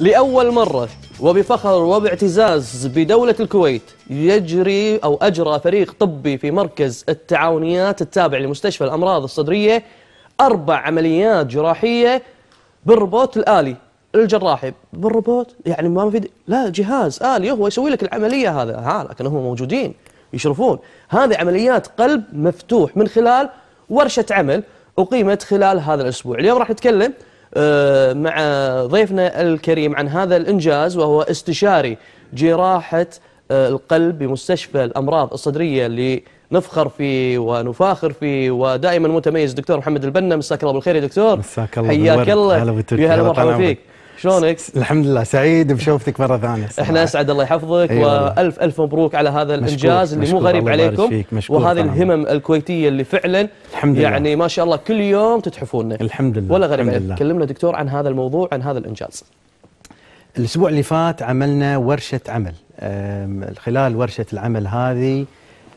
لأول مرة وبفخر وباعتزاز بدولة الكويت يجري أو أجرى فريق طبي في مركز التعاونيات التابع لمستشفى الأمراض الصدرية أربع عمليات جراحية بالروبوت الآلي الجراحي بالروبوت يعني ما في لا جهاز آلي هو يسوي لك العملية هذا ها لكن هم موجودين يشرفون هذه عمليات قلب مفتوح من خلال ورشة عمل أقيمت خلال هذا الأسبوع اليوم راح نتكلم آه، مع ضيفنا الكريم عن هذا الإنجاز وهو استشاري جراحة آه، القلب بمستشفى الأمراض الصدرية اللي نفخر فيه ونفاخر فيه ودائما متميز الدكتور محمد البنا مساك الله بالخير يا دكتور مساك الله حياك الله يا هلا ومرحبا فيك شلونك؟ الحمد لله سعيد بشوفتك مره ثانيه احنا اسعد الله يحفظك أيوة والف الف مبروك على هذا الانجاز اللي مو غريب عليكم وهذه الهمم الكويتيه اللي فعلا الحمد لله يعني ما شاء الله كل يوم تتحفوننا الحمد لله ولا غريب عليك كلمنا دكتور عن هذا الموضوع عن هذا الانجاز الاسبوع اللي فات عملنا ورشه عمل خلال ورشه العمل هذه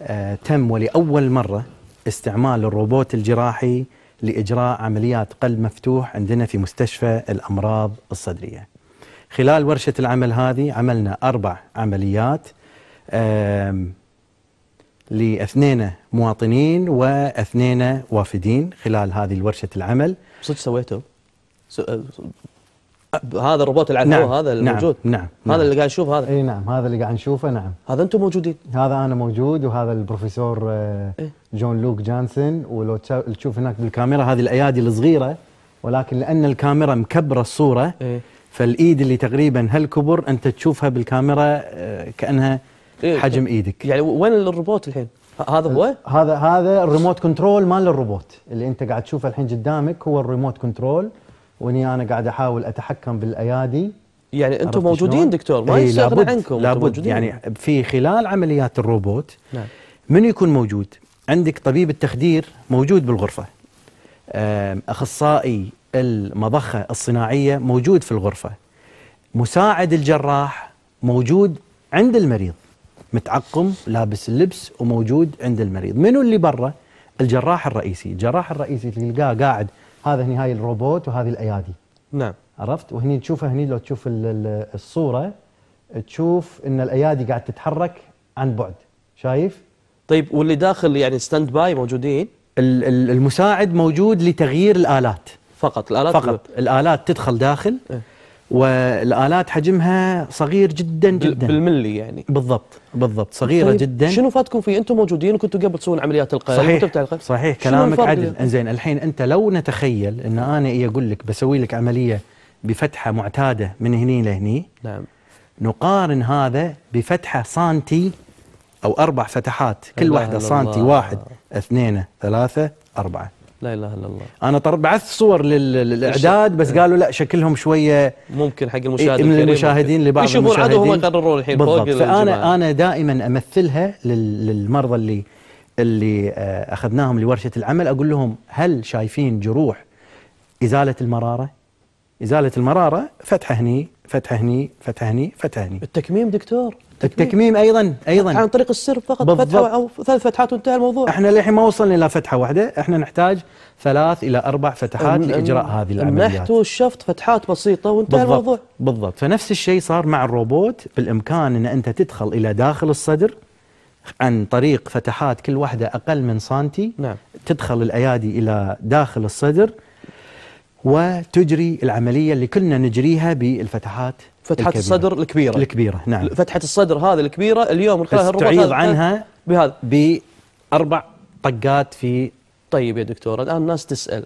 أه، تم ولاول مره استعمال الروبوت الجراحي لإجراء عمليات قلب مفتوح عندنا في مستشفى الأمراض الصدرية خلال ورشة العمل هذه عملنا أربع عمليات لاثنين مواطنين واثنين وافدين خلال هذه الورشة العمل صدق سويته هذا الروبوت نعم، اللي نعم هذا الموجود نعم, نعم هذا نعم اللي قاعد نشوفه هذا اي نعم هذا اللي قاعد نشوفه نعم هذا انتم موجودين هذا انا موجود وهذا البروفيسور آه، إيه. جون لوك جانسون ولو تشوف هناك بالكاميرا هذه الايادي الصغيره ولكن لان الكاميرا مكبره الصوره إيه. فالايد اللي تقريبا هالكبر انت تشوفها بالكاميرا آه، كانها إيه. حجم ايدك يعني وين الروبوت الحين؟ هذا هو؟ هذا هذا الريموت كنترول مال الروبوت اللي انت قاعد تشوفه الحين قدامك هو الريموت كنترول واني انا قاعد احاول اتحكم بالايادي يعني انتم موجودين دكتور ما يستغنى لابد عنكم لابد يعني في خلال عمليات الروبوت نعم. من يكون موجود عندك طبيب التخدير موجود بالغرفه اخصائي المضخه الصناعيه موجود في الغرفه مساعد الجراح موجود عند المريض متعقم لابس اللبس وموجود عند المريض منو اللي برا الجراح الرئيسي الجراح الرئيسي تلقاه قاعد هذا هني هاي الروبوت وهذه الايادي نعم عرفت وهني تشوفه هني لو تشوف الصوره تشوف ان الايادي قاعد تتحرك عن بعد شايف طيب واللي داخل يعني ستاند باي موجودين المساعد موجود لتغيير الالات فقط الالات فقط الالات تدخل داخل إيه؟ والآلات حجمها صغير جدا جدا بالملي يعني بالضبط بالضبط صغيرة طيب جدا شنو فاتكم فيه أنتم موجودين وكنتوا قبل تسوون عمليات القلب صحيح صحيح كلامك عدل انزين الحين أنت لو نتخيل أن أنا إيه أقول لك بسوي لك عملية بفتحة معتادة من هني لهني نعم نقارن هذا بفتحة سانتي أو أربع فتحات كل واحدة سانتي واحد اثنين ثلاثة أربعة لا اله الا الله انا بعثت صور للاعداد بس إيه. قالوا لا شكلهم شويه ممكن حق إيه، المشاهد من المشاهدين لبعض يشوفون المشاهدين يشوفون عدو هم يقررون الحين بالضبط فانا انا دائما امثلها للمرضى اللي اللي آه، اخذناهم لورشه العمل اقول لهم هل شايفين جروح ازاله المراره؟ ازاله المراره فتحه هني فتحه هني فتحه هني فتحه هني التكميم دكتور التكميم ايضا ايضا عن طريق السر فقط بالضبط. فتحه او ثلاث فتحات وانتهى الموضوع احنا للحين ما وصلنا الى فتحه واحده احنا نحتاج ثلاث الى اربع فتحات لاجراء هذه العمليات النحت والشفط فتحات بسيطه وانتهى بالضبط. الموضوع بالضبط فنفس الشيء صار مع الروبوت بالامكان ان انت تدخل الى داخل الصدر عن طريق فتحات كل واحده اقل من سنتي نعم. تدخل الايادي الى داخل الصدر وتجري العمليه اللي كنا نجريها بالفتحات فتحة الكبيرة. الصدر الكبيرة الكبيرة نعم فتحة الصدر هذه الكبيرة اليوم الخلايا الرباط تعيض عنها بهذا بأربع طقات في طيب يا دكتور الآن الناس تسأل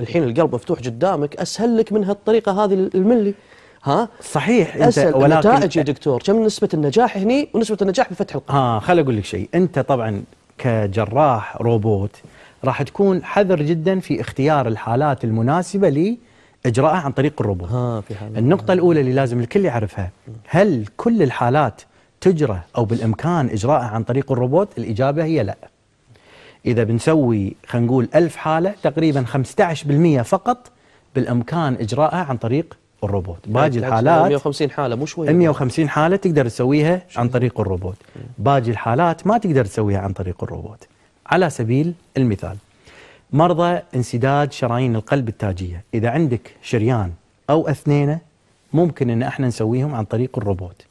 الحين القلب مفتوح قدامك أسهل لك من هالطريقة هذه الملي ها صحيح انت ولكن يا دكتور كم نسبة النجاح هني ونسبة النجاح بفتح القلب ها آه خل اقول لك شيء انت طبعا كجراح روبوت راح تكون حذر جدا في اختيار الحالات المناسبة اجراءها عن طريق الروبوت ها في حالة النقطه ها. الاولى اللي لازم الكل يعرفها هل كل الحالات تجرى او بالامكان اجراءها عن طريق الروبوت الاجابه هي لا اذا بنسوي خلينا نقول 1000 حاله تقريبا 15% فقط بالامكان اجراءها عن طريق الروبوت يعني باقي الحالات 150 حاله مو شويه 150 حاله تقدر تسويها عن طريق الروبوت باقي الحالات ما تقدر تسويها عن طريق الروبوت على سبيل المثال مرضى انسداد شرايين القلب التاجيه، اذا عندك شريان او اثنين ممكن ان احنا نسويهم عن طريق الروبوت.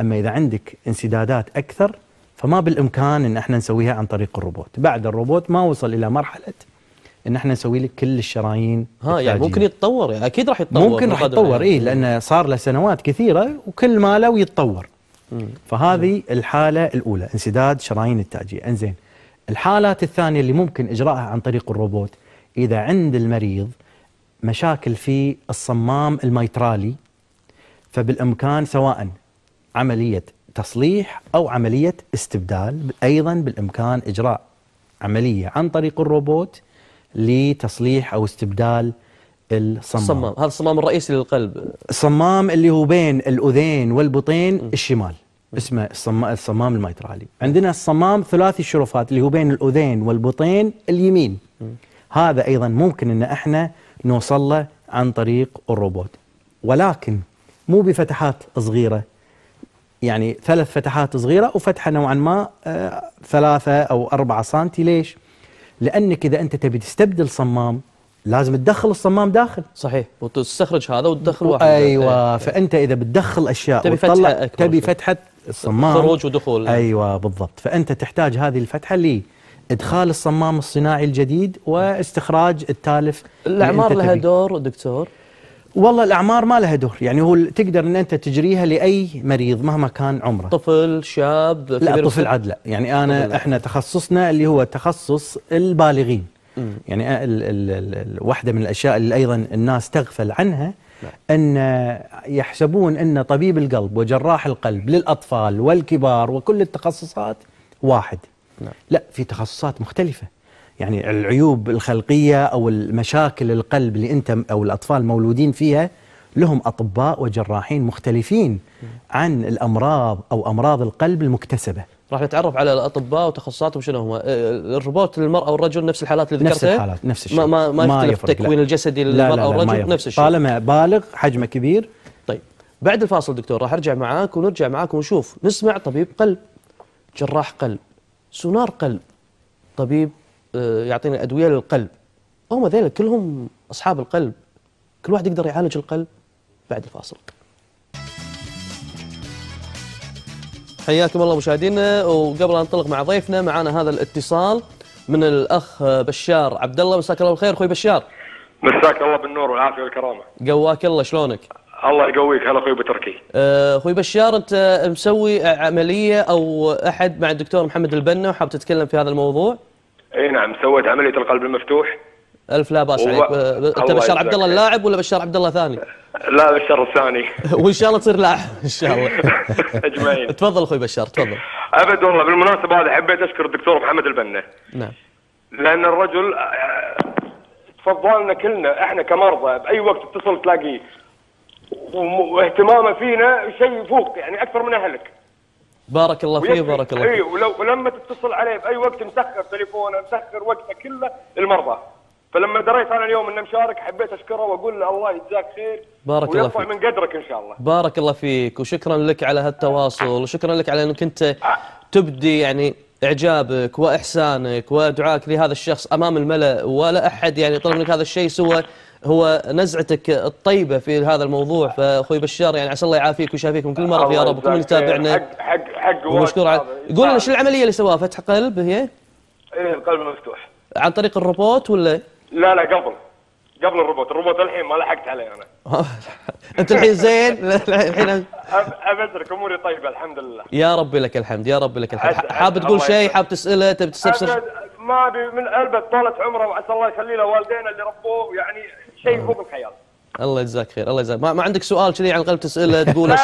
اما اذا عندك انسدادات اكثر فما بالامكان ان احنا نسويها عن طريق الروبوت، بعد الروبوت ما وصل الى مرحله ان احنا نسوي لك كل الشرايين ها يعني التاجية. يعني ممكن يتطور يعني اكيد راح يتطور ممكن راح يتطور يعني. اي لانه صار له سنوات كثيره وكل ما له يتطور. فهذه الحاله الاولى انسداد شرايين التاجيه، انزين الحالات الثانية اللي ممكن إجراءها عن طريق الروبوت إذا عند المريض مشاكل في الصمام الميترالي فبالإمكان سواء عملية تصليح أو عملية استبدال أيضا بالإمكان إجراء عملية عن طريق الروبوت لتصليح أو استبدال الصمام الصمام هذا الصمام الرئيسي للقلب الصمام اللي هو بين الأذين والبطين الشمال اسمه الصمام الميترالي عندنا الصمام ثلاثي الشرفات اللي هو بين الاذين والبطين اليمين هذا ايضا ممكن ان احنا نوصل له عن طريق الروبوت ولكن مو بفتحات صغيره يعني ثلاث فتحات صغيره وفتحه نوعا ما آه، ثلاثة او أربعة سنتي ليش؟ لانك اذا انت تبي تستبدل صمام لازم تدخل الصمام داخل صحيح وتستخرج هذا وتدخل واحد ايوه إيه. فانت اذا بتدخل اشياء تبي فتحه تبي فتحه الصمام خروج ودخول ايوه بالضبط فانت تحتاج هذه الفتحه لي ادخال الصمام الصناعي الجديد واستخراج التالف الاعمار لها دور دكتور والله الاعمار ما لها دور يعني هو تقدر ان انت تجريها لاي مريض مهما كان عمره طفل شاب لا طفل عاد لا يعني انا احنا تخصصنا اللي هو تخصص البالغين م. يعني ال واحده من الاشياء اللي ايضا الناس تغفل عنها نعم. أن يحسبون أن طبيب القلب وجراح القلب للأطفال والكبار وكل التخصصات واحد نعم. لا في تخصصات مختلفة يعني العيوب الخلقية أو المشاكل القلب اللي أنت أو الأطفال مولودين فيها لهم أطباء وجراحين مختلفين نعم. عن الأمراض أو أمراض القلب المكتسبة راح نتعرف على الاطباء وتخصصاتهم شنو هم آه، الروبوت للمراه والرجل نفس الحالات اللي ذكرتها نفس الحالات نفس الشيء ما ما, ما, يختلف التكوين الجسدي للمراه لا لا والرجل لا نفس الشيء طالما بالغ حجمه كبير طيب بعد الفاصل دكتور راح ارجع معاك ونرجع معاك ونشوف نسمع طبيب قلب جراح قلب سونار قلب طبيب آه، يعطينا ادويه للقلب هم ذيلا كلهم اصحاب القلب كل واحد يقدر يعالج القلب بعد الفاصل حياكم الله مشاهدينا وقبل ان ننطلق مع ضيفنا معنا هذا الاتصال من الاخ بشار عبد الله مساك الله بالخير اخوي بشار مساك الله بالنور والعافيه والكرامه قواك الله شلونك؟ الله يقويك هلا اخوي بتركي آه، اخوي بشار انت مسوي عمليه او احد مع الدكتور محمد البنا وحاب تتكلم في هذا الموضوع؟ اي نعم سويت عمليه القلب المفتوح الف لا باس عليك أه، انت بشار عبد الله اللاعب ولا بشار عبد الله ثاني؟ لا بشار الثاني وان شاء الله تصير لاعب ان شاء الله اجمعين تفضل اخوي بشار تفضل ابد والله بالمناسبه هذه حبيت اشكر الدكتور محمد البنا نعم لان الرجل تفضلنا أه، كلنا احنا كمرضى باي وقت تتصل تلاقيه واهتمامه فينا شيء فوق يعني اكثر من اهلك بارك الله فيك بارك الله فيك إيه، ولو ولما تتصل عليه باي وقت مسخر تليفونه مسخر وقته كله المرضى فلما دريت انا اليوم انه مشارك حبيت اشكره واقول له الله يجزاك خير بارك الله فيك من قدرك ان شاء الله بارك الله فيك وشكرا لك على هالتواصل وشكرا لك على انك انت تبدي يعني اعجابك واحسانك ودعائك لهذا الشخص امام الملا ولا احد يعني طلب منك هذا الشيء سوى هو نزعتك الطيبه في هذا الموضوع فاخوي بشار يعني عسى الله يعافيك ويشافيك من كل مره يا رب وكل من يتابعنا حق حق حق ومشكور على قول لنا نعم. شو العمليه اللي سواها فتح قلب هي؟ ايه القلب مفتوح عن طريق الروبوت ولا؟ لا لا قبل قبل الروبوت الروبوت الحين ما لحقت عليه انا انت الحين زين الحين ابشرك اموري طيبه الحمد لله يا ربي لك الحمد يا ربي لك الحمد حاب تقول شيء حاب تساله تبي تستفسر ما ابي من قلبه طالت عمره وعسى الله يخلي له والدينا اللي ربوه يعني شيء فوق آه. الخيال الله يجزاك خير الله يجزاك ما, ما عندك سؤال كذي على القلب تساله تقوله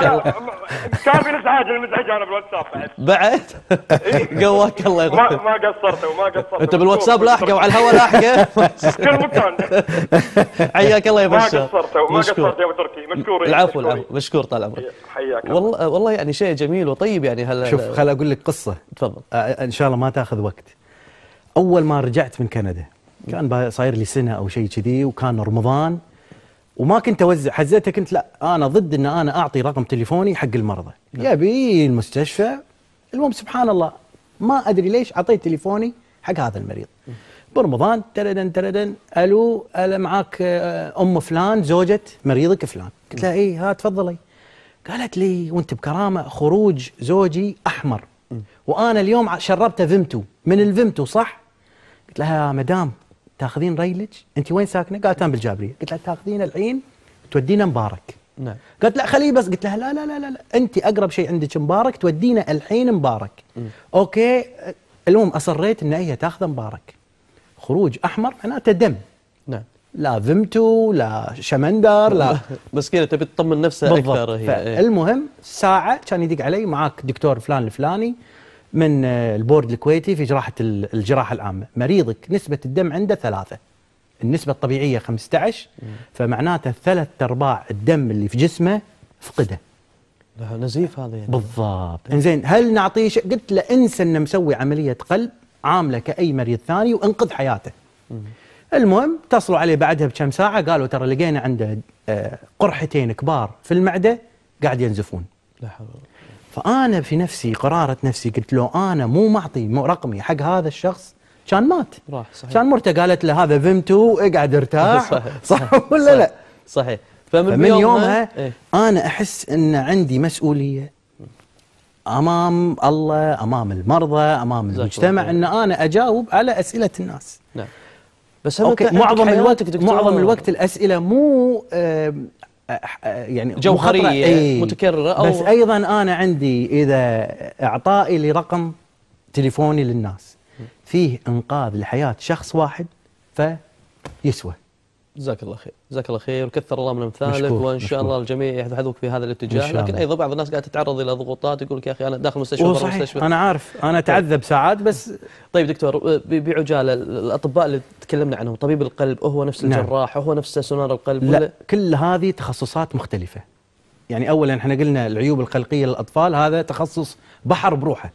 كان في نفس حاجه المزعج انا بالواتساب بعد بعد إيه. قواك الله يغفر ما قصرت وما قصرت انت بالواتساب لاحقه وعلى الهواء لاحقه كل مكان حياك الله يا بشار ما قصرت وما قصرت يا ابو تركي مشكور يعني، العفو العفو مشكور طال عمرك حياك والله والله يعني شيء جميل وطيب يعني هلا شوف خل اقول لك قصه تفضل ان شاء الله ما تاخذ وقت اول ما رجعت من كندا كان صاير لي سنه او شيء كذي وكان رمضان وما كنت اوزع حزتها كنت لا انا ضد ان انا اعطي رقم تليفوني حق المرضى نعم. يا يبي المستشفى المهم سبحان الله ما ادري ليش اعطيت تليفوني حق هذا المريض برمضان تردن تردن الو انا معاك آه، ام فلان زوجة مريضك فلان قلت لها اي ها تفضلي قالت لي وانت بكرامه خروج زوجي احمر وانا اليوم شربته فيمتو من الفيمتو صح؟ قلت لها يا مدام تاخذين ريلج انت وين ساكنه قالت انا بالجابريه قلت لها تاخذين الحين تودينا مبارك نعم قالت لا خليه بس قلت لها لا لا لا لا انت اقرب شيء عندك مبارك تودينا الحين مبارك م. اوكي المهم اصريت ان هي تاخذ مبارك خروج احمر معناته دم نعم لا فيمتو لا شمندر لا مسكينه تبي تطمن نفسها بالضبط. اكثر هي إيه. المهم ساعه كان يدق علي معاك دكتور فلان الفلاني من آه، البورد الكويتي في جراحة الجراحة العامة مريضك نسبة الدم عنده ثلاثة النسبة الطبيعية 15 فمعناته ثلاث أرباع الدم اللي في جسمه فقده نزيف هذا يعني. بالضبط انزين هل نعطيه شيء قلت له انسى انه مسوي عمليه قلب عامله كاي مريض ثاني وانقذ حياته مم. المهم اتصلوا عليه بعدها بكم ساعه قالوا ترى لقينا عنده آه، قرحتين كبار في المعده قاعد ينزفون لا حول فانا في نفسي قراره نفسي قلت لو انا مو معطي رقمي حق هذا الشخص كان مات راح صحيح كان مرته قالت له هذا فيمتو اقعد ارتاح صحيح صح ولا صحيح لا؟ صحيح فمن, فمن يومها ايه؟ انا احس ان عندي مسؤوليه امام الله امام المرضى امام المجتمع ان انا اجاوب على اسئله الناس نعم بس أوكي معظم الوقت معظم الوقت الاسئله مو يعني جوهريه ايه متكرره أو بس ايضا انا عندي اذا اعطائي لرقم تليفوني للناس فيه انقاذ لحياه شخص واحد فيسوى جزاك الله خير جزاك الله خير وكثر الله من امثالك وان شاء الله الجميع يحذوك في هذا الاتجاه لكن ايضا بعض الناس قاعده تتعرض الى ضغوطات يقول لك يا اخي انا داخل مستشفى برا مستشفى انا عارف انا طيب. اتعذب ساعات بس طيب دكتور بعجاله الاطباء اللي تكلمنا عنهم طبيب القلب هو نفس نعم. الجراح نعم. هو نفس سونار القلب لا كل هذه تخصصات مختلفه يعني اولا احنا قلنا العيوب الخلقيه للاطفال هذا تخصص بحر بروحه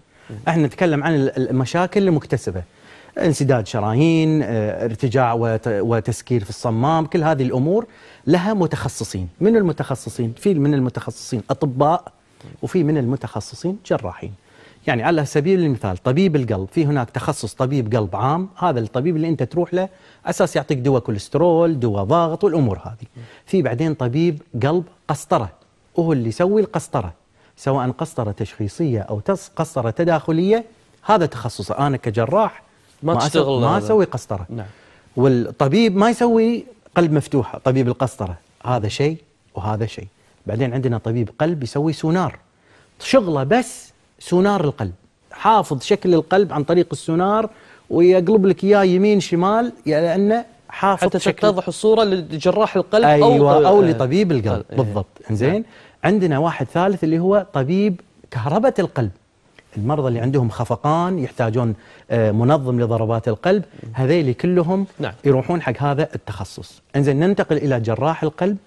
احنا نتكلم عن المشاكل المكتسبه انسداد شرايين آه، ارتجاع وتسكير في الصمام كل هذه الأمور لها متخصصين من المتخصصين في من المتخصصين أطباء وفي من المتخصصين جراحين يعني على سبيل المثال طبيب القلب في هناك تخصص طبيب قلب عام هذا الطبيب اللي انت تروح له اساس يعطيك دواء كوليسترول دواء ضغط والامور هذه في بعدين طبيب قلب قسطره وهو اللي يسوي القسطره سواء قسطره تشخيصيه او قسطره تداخليه هذا تخصصه انا كجراح ما تشتغل ما اسوي قسطره نعم والطبيب ما يسوي قلب مفتوحه طبيب القسطره هذا شيء وهذا شيء بعدين عندنا طبيب قلب يسوي سونار شغله بس سونار القلب حافظ شكل القلب عن طريق السونار ويقلب لك اياه يمين شمال لانه يعني حافظ حتى شكل تتضح الصوره لجراح القلب أيوة او او آه. لطبيب القلب آه. بالضبط انزين نعم. عندنا واحد ثالث اللي هو طبيب كهربة القلب المرضى اللي عندهم خفقان يحتاجون آه، منظم لضربات القلب هذيل كلهم نعم. يروحون حق هذا التخصص انزين ننتقل الى جراح القلب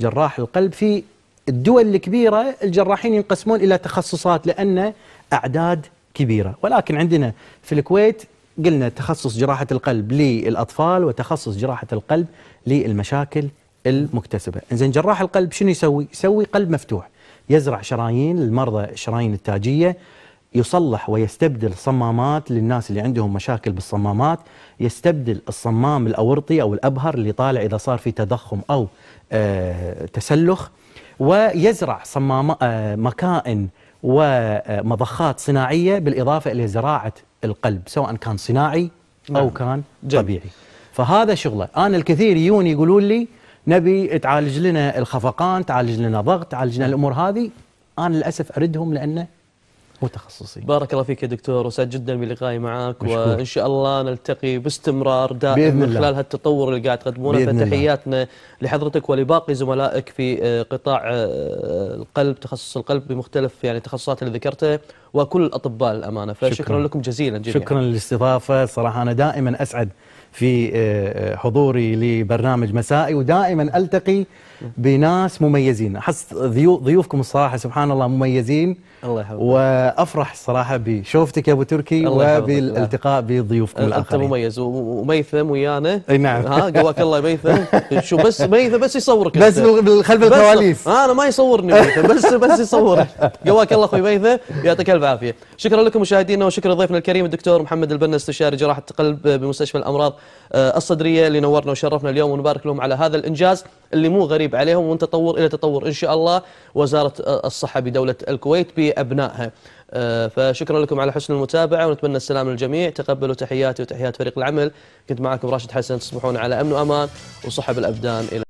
جراح القلب في الدول الكبيره الجراحين ينقسمون الى تخصصات لان اعداد كبيره ولكن عندنا في الكويت قلنا تخصص جراحه القلب للاطفال وتخصص جراحه القلب للمشاكل المكتسبه انزين جراح القلب شنو يسوي يسوي قلب مفتوح يزرع شرايين للمرضى الشرايين التاجيه يصلح ويستبدل صمامات للناس اللي عندهم مشاكل بالصمامات يستبدل الصمام الأورطي أو الأبهر اللي طالع إذا صار في تضخم أو آه، تسلخ ويزرع صمام آه، مكائن ومضخات صناعية بالإضافة إلى زراعة القلب سواء كان صناعي أو نعم. كان جميل. طبيعي فهذا شغله أنا الكثير يوني يقولون لي نبي تعالج لنا الخفقان تعالج لنا ضغط تعالج لنا الأمور هذه أنا للأسف أردهم لأنه وتخصصي بارك الله فيك يا دكتور وسعد جدا بلقائي معك مشكور. وان شاء الله نلتقي باستمرار دائم من خلال هالتطور اللي قاعد تقدمونه فتحياتنا لحضرتك ولباقي زملائك في آه، قطاع آه، القلب تخصص القلب بمختلف يعني التخصصات اللي ذكرتها وكل الاطباء الامانه فشكرا شكرا. لكم جزيلا جميعا شكرا للاستضافه صراحه انا دائما اسعد في آه، حضوري لبرنامج مسائي ودائما التقي بناس مميزين احس ضيوفكم الصراحه سبحان الله مميزين الله يحفظك افرح الصراحه بشوفتك يا ابو تركي وبالالتقاء بضيوفكم الاخرين انت مميز وميثم ويانا اي نعم ها قواك الله ميثم شو بس ميثم بس يصورك بس خلف الكواليس آه، انا ما يصورني ميثم بس بس يصورك قواك الله اخوي ميثم يعطيك الف عافيه شكرا لكم مشاهدينا وشكرا لضيفنا الكريم الدكتور محمد البنا استشاري جراحه قلب بمستشفى الامراض آه، الصدريه اللي نورنا وشرفنا اليوم ونبارك لهم على هذا الانجاز اللي مو غريب عليهم ومن تطور الى تطور ان شاء الله وزاره آه، الصحه بدوله الكويت بابنائها آه، فشكرا لكم على حسن المتابعة ونتمنى السلام للجميع تقبلوا تحياتي وتحيات فريق العمل كنت معكم راشد حسن تصبحون على أمن وأمان وصحب الأبدان إلى